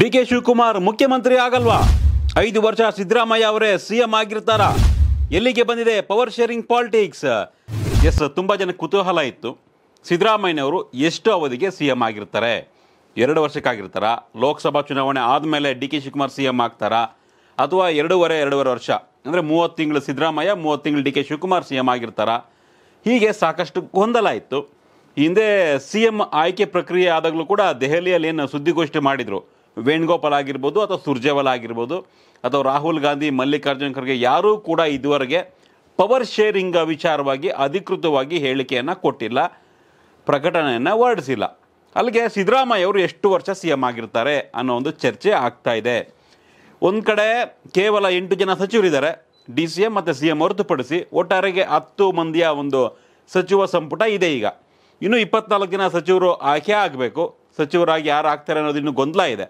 D K Shivakumar ಮುಖ್ಯಮಂತ್ರಿ ಆಗಲ್ವಾ ಐದು ವರ್ಷ ಸಿದ್ದರಾಮಯ್ಯ ಅವರೇ ಸಿಎಂ ಆಗಿರ್ತಾರ ಎಲ್ಲಿಗೆ ಬಂದಿದೆ ಪವರ್ ಶೇರಿಂಗ್ ಪಾಲಿಟಿಕ್ಸ್ ಎಸ್ ತುಂಬ ಜನ ಕುತೂಹಲ ಇತ್ತು ಸಿದ್ದರಾಮಯ್ಯನವರು ಎಷ್ಟು ಅವಧಿಗೆ ಸಿ ಎಂ ಆಗಿರ್ತಾರೆ ಎರಡು ವರ್ಷಕ್ಕಾಗಿರ್ತಾರ ಲೋಕಸಭಾ ಚುನಾವಣೆ ಆದಮೇಲೆ D K Shivakumar C M ಆಗ್ತಾರಾ ಅಥವಾ ಎರಡೂವರೆ ಎರಡೂವರೆ ವರ್ಷ ಅಂದರೆ ಮೂವತ್ತು ತಿಂಗಳು ಸಿದ್ದರಾಮಯ್ಯ ಮೂವತ್ತು ತಿಂಗಳು D K Shivakumar C M ಆಗಿರ್ತಾರ ಹೀಗೆ ಸಾಕಷ್ಟು ಗೊಂದಲ ಇತ್ತು ಹಿಂದೆ ಸಿ ಎಂ ಆಯ್ಕೆ ಪ್ರಕ್ರಿಯೆ ಆದಾಗಲೂ ಕೂಡ ದೆಹಲಿಯಲ್ಲಿ ಏನು ಸುದ್ದಿಗೋಷ್ಠಿ ಮಾಡಿದರು ವೇಣುಗೋಪಾಲ್ ಆಗಿರ್ಬೋದು ಅಥವಾ ಸುರ್ಜೇವಾಲ ಆಗಿರ್ಬೋದು ಅಥವಾ ರಾಹುಲ್ ಗಾಂಧಿ ಮಲ್ಲಿಕಾರ್ಜುನ್ ಖರ್ಗೆ ಯಾರೂ ಕೂಡ ಇದುವರೆಗೆ ಪವರ್ ಶೇರಿಂಗ್ ವಿಚಾರವಾಗಿ ಅಧಿಕೃತವಾಗಿ ಹೇಳಿಕೆಯನ್ನು ಕೊಟ್ಟಿಲ್ಲ ಪ್ರಕಟಣೆಯನ್ನು ಹೊರಡಿಸಿಲ್ಲ ಅಲ್ಲಿಗೆ ಸಿದ್ದರಾಮಯ್ಯ ಅವರು ಎಷ್ಟು ವರ್ಷ ಸಿ ಎಂ ಆಗಿರ್ತಾರೆ ಅನ್ನೋ ಒಂದು ಚರ್ಚೆ ಆಗ್ತಾ ಇದೆ ಒಂದು ಕಡೆ ಕೇವಲ ಎಂಟು ಜನ ಸಚಿವರಿದ್ದಾರೆ ಡಿ ಸಿ ಎಂ ಮತ್ತು ಸಿ ಎಂ ಹೊರತುಪಡಿಸಿ ಒಟ್ಟಾರೆಗೆ ಹತ್ತು ಮಂದಿಯ ಒಂದು ಸಚಿವ ಸಂಪುಟ ಇದೆ ಈಗ ಇನ್ನು ಇಪ್ಪತ್ನಾಲ್ಕು ಜನ ಸಚಿವರು ಆಯ್ಕೆ ಆಗಬೇಕು ಸಚಿವರಾಗಿ ಯಾರು ಆಗ್ತಾರೆ ಅನ್ನೋದು ಇನ್ನೂ ಗೊಂದಲ ಇದೆ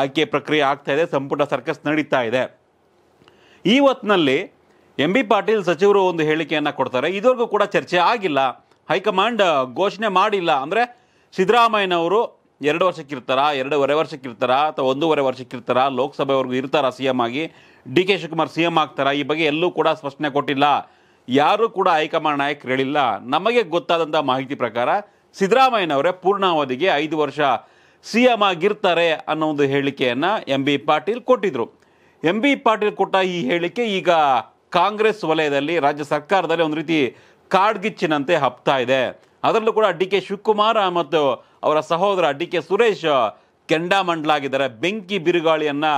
ಆಯ್ಕೆ ಪ್ರಕ್ರಿಯೆ ಆಗ್ತಾ ಇದೆ ಸಂಪುಟ ಸರ್ಕಸ್ ನಡೀತಾ ಇದೆ ಈ ಹೊತ್ತಿನಲ್ಲಿ ಎಂ ಬಿ ಪಾಟೀಲ್ ಸಚಿವರು ಒಂದು ಹೇಳಿಕೆಯನ್ನು ಕೊಡ್ತಾರೆ ಇದುವರೆಗೂ ಕೂಡ ಚರ್ಚೆ ಆಗಿಲ್ಲ ಹೈಕಮಾಂಡ್ ಘೋಷಣೆ ಮಾಡಿಲ್ಲ ಅಂದರೆ ಸಿದ್ದರಾಮಯ್ಯನವರು ಎರಡು ವರ್ಷಕ್ಕಿರ್ತಾರಾ ಎರಡೂವರೆ ವರ್ಷಕ್ಕಿರ್ತಾರಾ ಅಥವಾ ಒಂದೂವರೆ ವರ್ಷಕ್ಕಿರ್ತಾರ ಲೋಕಸಭೆವರೆಗೂ ಇರ್ತಾರಾ ಸಿ ಎಂ ಆಗಿ D K Shivakumar C M ಆಗ್ತಾರಾ ಈ ಬಗ್ಗೆ ಎಲ್ಲೂ ಕೂಡ ಸ್ಪಷ್ಟನೆ ಕೊಟ್ಟಿಲ್ಲ ಯಾರೂ ಕೂಡ ಹೈಕಮಾಂಡ್ ನಾಯಕರು ಹೇಳಿಲ್ಲ ನಮಗೆ ಗೊತ್ತಾದಂಥ ಮಾಹಿತಿ ಪ್ರಕಾರ ಸಿದ್ದರಾಮಯ್ಯನವರೇ ಪೂರ್ಣಾವಧಿಗೆ ಐದು ವರ್ಷ ಸಿ ಎಂ ಆಗಿರ್ತಾರೆ ಅನ್ನೋ ಒಂದು ಹೇಳಿಕೆಯನ್ನು ಎಂ ಬಿ ಪಾಟೀಲ್ ಕೊಟ್ಟಿದ್ರು ಎಂ ಬಿ ಪಾಟೀಲ್ ಕೊಟ್ಟ ಈ ಹೇಳಿಕೆ ಈಗ ಕಾಂಗ್ರೆಸ್ ವಲಯದಲ್ಲಿ ರಾಜ್ಯ ಸರ್ಕಾರದಲ್ಲಿ ಒಂದು ರೀತಿ ಕಾಡ್ಗಿಚ್ಚಿನಂತೆ ಹಬ್ತಾ ಇದೆ ಅದರಲ್ಲೂ ಕೂಡ ಡಿ ಕೆ ಶಿವಕುಮಾರ್ ಮತ್ತು ಅವರ ಸಹೋದರ ಡಿ ಕೆ ಸುರೇಶ್ ಕೆಂಡಾಮಂಡ್ಲಾಗಿದ್ದಾರೆ ಬೆಂಕಿ ಬಿರುಗಾಳಿಯನ್ನು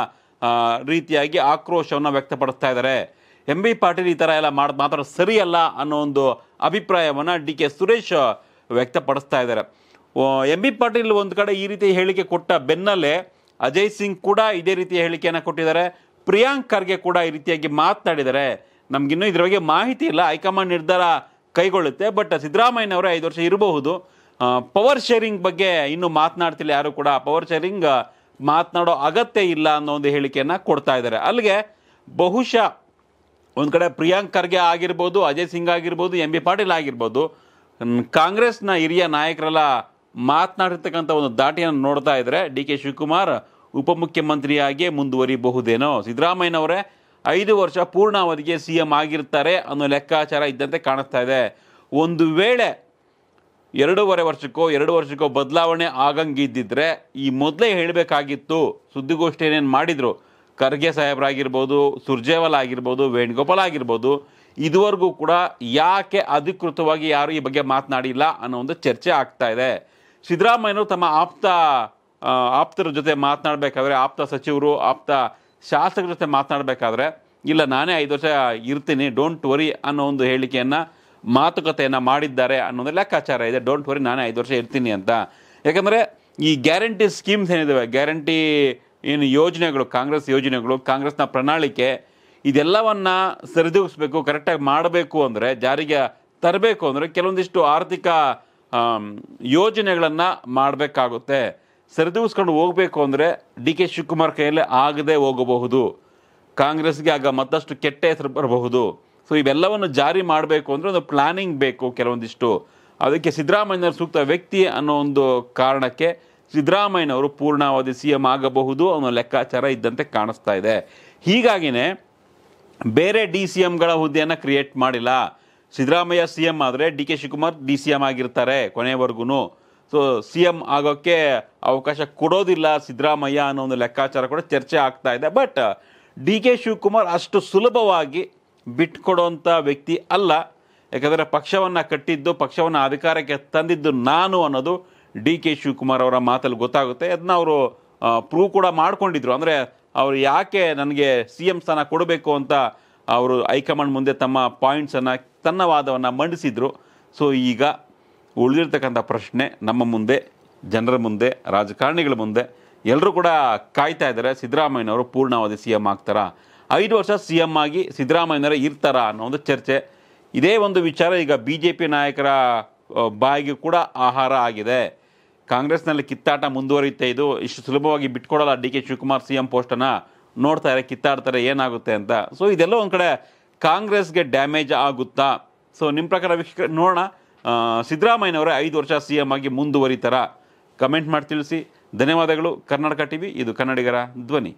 ರೀತಿಯಾಗಿ ಆಕ್ರೋಶವನ್ನು ವ್ಯಕ್ತಪಡಿಸ್ತಾ ಇದ್ದಾರೆ ಎಂ ಬಿ ಪಾಟೀಲ್ ಈ ಥರ ಎಲ್ಲ ಮಾಡ್ ಮಾತ್ರ ಸರಿಯಲ್ಲ ಅನ್ನೋ ಒಂದು ಅಭಿಪ್ರಾಯವನ್ನು ಡಿ ಕೆ ಸುರೇಶ್ ವ್ಯಕ್ತಪಡಿಸ್ತಾ ಇದ್ದಾರೆ ಎಂ ಬಿ ಪಾಟೀಲ್ ಒಂದು ಕಡೆ ಈ ರೀತಿ ಹೇಳಿಕೆ ಕೊಟ್ಟ ಬೆನ್ನಲ್ಲೇ ಅಜಯ್ ಸಿಂಗ್ ಕೂಡ ಇದೇ ರೀತಿಯ ಹೇಳಿಕೆಯನ್ನು ಕೊಟ್ಟಿದ್ದಾರೆ ಪ್ರಿಯಾಂಕ್ ಖರ್ಗೆ ಕೂಡ ಈ ರೀತಿಯಾಗಿ ಮಾತನಾಡಿದ್ದಾರೆ ನಮಗಿನ್ನೂ ಇದರ ಬಗ್ಗೆ ಮಾಹಿತಿ ಇಲ್ಲ ಹೈಕಮಾಂಡ್ ನಿರ್ಧಾರ ಕೈಗೊಳ್ಳುತ್ತೆ ಬಟ್ ಸಿದ್ದರಾಮಯ್ಯನವರೇ ಐದು ವರ್ಷ ಇರಬಹುದು ಪವರ್ ಶೇರಿಂಗ್ ಬಗ್ಗೆ ಇನ್ನೂ ಮಾತನಾಡ್ತಿಲ್ಲ ಯಾರು ಕೂಡ ಪವರ್ ಶೇರಿಂಗ್ ಮಾತನಾಡೋ ಅಗತ್ಯ ಇಲ್ಲ ಅನ್ನೋ ಒಂದು ಹೇಳಿಕೆಯನ್ನು ಕೊಡ್ತಾ ಇದ್ದಾರೆ ಅಲ್ಲಿಗೆ ಬಹುಶಃ ಒಂದು ಕಡೆ ಪ್ರಿಯಾಂಕ್ ಖರ್ಗೆ ಆಗಿರ್ಬೋದು ಅಜಯ್ ಸಿಂಗ್ ಆಗಿರ್ಬೋದು ಎಂ ಬಿ ಪಾಟೀಲ್ ಆಗಿರ್ಬೋದು ಕಾಂಗ್ರೆಸ್ನ ಹಿರಿಯ ನಾಯಕರೆಲ್ಲ ಮಾತನಾಡಿರ್ತಕ್ಕಂಥ ಒಂದು ದಾಟಿಯನ್ನು ನೋಡ್ತಾ ಇದ್ದರೆ ಡಿ ಕೆ ಶಿವಕುಮಾರ್ ಉಪಮುಖ್ಯಮಂತ್ರಿಯಾಗಿಯೇ ಮುಂದುವರಿಬಹುದೇನೋ ಸಿದ್ದರಾಮಯ್ಯನವರೇ ಐದು ವರ್ಷ ಪೂರ್ಣಾವಧಿಗೆ ಸಿ ಎಂ ಆಗಿರ್ತಾರೆ ಅನ್ನೋ ಲೆಕ್ಕಾಚಾರ ಇದ್ದಂತೆ ಕಾಣಿಸ್ತಾ ಇದೆ ಒಂದು ವೇಳೆ ಎರಡೂವರೆ ವರ್ಷಕ್ಕೋ ಎರಡು ವರ್ಷಕ್ಕೋ ಬದಲಾವಣೆ ಆಗಂಗಿದ್ದಿದ್ರೆ ಈ ಮೊದಲೇ ಹೇಳಬೇಕಾಗಿತ್ತು ಸುದ್ದಿಗೋಷ್ಠಿ ಏನೇನು ಮಾಡಿದರು ಖರ್ಗೆ ಸಾಹೇಬ್ರಾಗಿರ್ಬೋದು ಸುರ್ಜೇವಾಲ ಆಗಿರ್ಬೋದು ವೇಣುಗೋಪಾಲ್ ಆಗಿರ್ಬೋದು ಇದುವರೆಗೂ ಕೂಡ ಯಾಕೆ ಅಧಿಕೃತವಾಗಿ ಯಾರು ಈ ಬಗ್ಗೆ ಮಾತನಾಡಿಲ್ಲ ಅನ್ನೋ ಒಂದು ಚರ್ಚೆ ಆಗ್ತಾ ಇದೆ ಸಿದ್ದರಾಮಯ್ಯನವರು ತಮ್ಮ ಆಪ್ತ ಆಪ್ತರ ಜೊತೆ ಮಾತನಾಡಬೇಕಾದ್ರೆ ಆಪ್ತ ಸಚಿವರು ಆಪ್ತ ಶಾಸಕರ ಜೊತೆ ಮಾತನಾಡಬೇಕಾದ್ರೆ ಇಲ್ಲ ನಾನೇ ಐದು ವರ್ಷ ಇರ್ತೀನಿ ಡೋಂಟ್ ವರಿ ಅನ್ನೋ ಒಂದು ಹೇಳಿಕೆಯನ್ನು ಮಾತುಕತೆಯನ್ನು ಮಾಡಿದ್ದಾರೆ ಅನ್ನೋದು ಲೆಕ್ಕಾಚಾರ ಇದೆ ಡೋಂಟ್ ವರಿ ನಾನೇ ಐದು ವರ್ಷ ಇರ್ತೀನಿ ಅಂತ ಯಾಕಂದರೆ ಈ ಗ್ಯಾರಂಟಿ ಸ್ಕೀಮ್ಸ್ ಏನಿದ್ದಾವೆ ಗ್ಯಾರಂಟಿ ಏನು ಯೋಜನೆಗಳು ಕಾಂಗ್ರೆಸ್ ಯೋಜನೆಗಳು ಕಾಂಗ್ರೆಸ್ನ ಪ್ರಣಾಳಿಕೆ ಇದೆಲ್ಲವನ್ನು ಸರಿದೂಗಿಸ್ಬೇಕು ಕರೆಕ್ಟಾಗಿ ಮಾಡಬೇಕು ಅಂದರೆ ಜಾರಿಗೆ ತರಬೇಕು ಅಂದರೆ ಕೆಲವೊಂದಿಷ್ಟು ಆರ್ಥಿಕ ಯೋಜನೆಗಳನ್ನು ಮಾಡಬೇಕಾಗುತ್ತೆ ಸರಿದೂಗಿಸ್ಕೊಂಡು ಹೋಗಬೇಕು ಅಂದರೆ ಡಿ ಕೆ ಶಿವಕುಮಾರ್ ಕೈಯಲ್ಲೇ ಆಗದೆ ಹೋಗಬಹುದು ಕಾಂಗ್ರೆಸ್ಗೆ ಆಗ ಮತ್ತಷ್ಟು ಕೆಟ್ಟ ಹೆಸರು ಬರಬಹುದು ಸೊ ಇವೆಲ್ಲವನ್ನು ಜಾರಿ ಮಾಡಬೇಕು ಅಂದರೆ ಒಂದು ಪ್ಲಾನಿಂಗ್ ಬೇಕು ಕೆಲವೊಂದಿಷ್ಟು ಅದಕ್ಕೆ ಸಿದ್ದರಾಮಯ್ಯನವರು ಸೂಕ್ತ ವ್ಯಕ್ತಿ ಅನ್ನೋ ಒಂದು ಕಾರಣಕ್ಕೆ ಸಿದ್ದರಾಮಯ್ಯನವರು ಪೂರ್ಣಾವಧಿ ಸಿ ಎಂ ಆಗಬಹುದು ಅನ್ನೋ ಲೆಕ್ಕಾಚಾರ ಇದ್ದಂತೆ ಕಾಣಿಸ್ತಾ ಇದೆ ಹೀಗಾಗಿನೇ ಬೇರೆ ಡಿ ಸಿ ಎಮ್ಗಳ ಹುದ್ದೆಯನ್ನು ಕ್ರಿಯೇಟ್ ಮಾಡಿಲ್ಲ ಸಿದ್ದರಾಮಯ್ಯ ಸಿ ಎಂ ಆದರೆ D K Shivakumar D C M ಆಗಿರ್ತಾರೆ ಕೊನೆವರೆಗೂ ಸೊ ಸಿ ಎಂ ಆಗೋಕ್ಕೆ ಅವಕಾಶ ಕೊಡೋದಿಲ್ಲ ಸಿದ್ದರಾಮಯ್ಯ ಅನ್ನೋ ಒಂದು ಲೆಕ್ಕಾಚಾರ ಕೂಡ ಚರ್ಚೆ ಆಗ್ತಾ ಇದೆ ಬಟ್ ಡಿ ಕೆ ಶಿವಕುಮಾರ್ ಅಷ್ಟು ಸುಲಭವಾಗಿ ಬಿಟ್ಕೊಡೋಂಥ ವ್ಯಕ್ತಿ ಅಲ್ಲ ಯಾಕಂದರೆ ಪಕ್ಷವನ್ನು ಕಟ್ಟಿದ್ದು ಪಕ್ಷವನ್ನು ಅಧಿಕಾರಕ್ಕೆ ತಂದಿದ್ದು ನಾನು ಅನ್ನೋದು ಡಿ ಕೆ ಶಿವಕುಮಾರ್ ಅವರ ಮಾತಲ್ಲಿ ಗೊತ್ತಾಗುತ್ತೆ ಅದನ್ನ ಅವರು ಪ್ರೂವ್ ಕೂಡ ಮಾಡಿಕೊಂಡಿದ್ರು ಅಂದರೆ ಅವರು ಯಾಕೆ ನನಗೆ ಸಿ ಎಂ ಸ್ಥಾನ ಕೊಡಬೇಕು ಅಂತ ಅವರು ಹೈಕಮಾಂಡ್ ಮುಂದೆ ತಮ್ಮ ಪಾಯಿಂಟ್ಸನ್ನು ತನ್ನ ವಾದವನ್ನು ಮಂಡಿಸಿದರು ಸೊ ಈಗ ಉಳಿದಿರ್ತಕ್ಕಂಥ ಪ್ರಶ್ನೆ ನಮ್ಮ ಮುಂದೆ ಜನರ ಮುಂದೆ ರಾಜಕಾರಣಿಗಳ ಮುಂದೆ ಎಲ್ಲರೂ ಕೂಡ ಕಾಯ್ತಾ ಇದ್ದಾರೆ ಸಿದ್ದರಾಮಯ್ಯನವರು ಪೂರ್ಣಾವಧಿ ಸಿ ಎಮ್ ಆಗ್ತಾರಾ ಐದು ವರ್ಷ ಸಿ ಎಮ್ ಆಗಿ ಸಿದ್ದರಾಮಯ್ಯನವರ ಇರ್ತಾರಾ ಅನ್ನೋ ಒಂದು ಚರ್ಚೆ ಇದೇ ಒಂದು ವಿಚಾರ ಈಗ ಬಿ ಜೆ ಪಿ ನಾಯಕರ ಬಾಯಿಗೆ ಕೂಡ ಆಹಾರ ಆಗಿದೆ ಕಾಂಗ್ರೆಸ್ನಲ್ಲಿ ಕಿತ್ತಾಟ ಮುಂದುವರಿಯುತ್ತೆ ಇದು ಇಷ್ಟು ಸುಲಭವಾಗಿ ಬಿಟ್ಕೊಡಲ್ಲ D K Shivakumar C M ಪೋಸ್ಟನ್ನು ನೋಡ್ತಾರೆ ಕಿತ್ತಾಡ್ತಾರೆ ಏನಾಗುತ್ತೆ ಅಂತ ಸೊ ಇದೆಲ್ಲ ಒಂದು ಕಡೆ ಕಾಂಗ್ರೆಸ್ಗೆ ಡ್ಯಾಮೇಜ್ ಆಗುತ್ತಾ ಸೊ ನಿಮ್ಮ ಪ್ರಕಾರ ವೀಕ್ಷಕ ನೋಡೋಣ ಸಿದ್ದರಾಮಯ್ಯನವರೇ ಐದು ವರ್ಷ ಸಿ ಎಮ್ ಆಗಿ ಮುಂದುವರಿತಾರ ಕಮೆಂಟ್ ಮಾಡಿ ತಿಳಿಸಿ ಧನ್ಯವಾದಗಳು ಕರ್ನಾಟಕ ಟಿವಿ ಇದು ಕನ್ನಡಿಗರ ಧ್ವನಿ